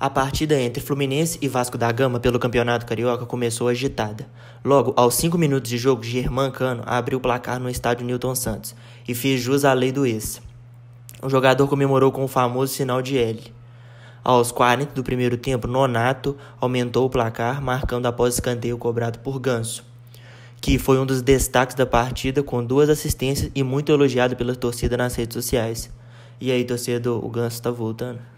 A partida entre Fluminense e Vasco da Gama pelo Campeonato Carioca começou agitada. Logo, aos 5 minutos de jogo, Germán Cano abriu o placar no estádio Newton Santos e fez jus à lei do ex. O jogador comemorou com o famoso sinal de L. Aos 40 do primeiro tempo, Nonato aumentou o placar, marcando após escanteio cobrado por Ganso, que foi um dos destaques da partida com duas assistências e muito elogiado pela torcida nas redes sociais. E aí, torcedor, o Ganso tá voltando?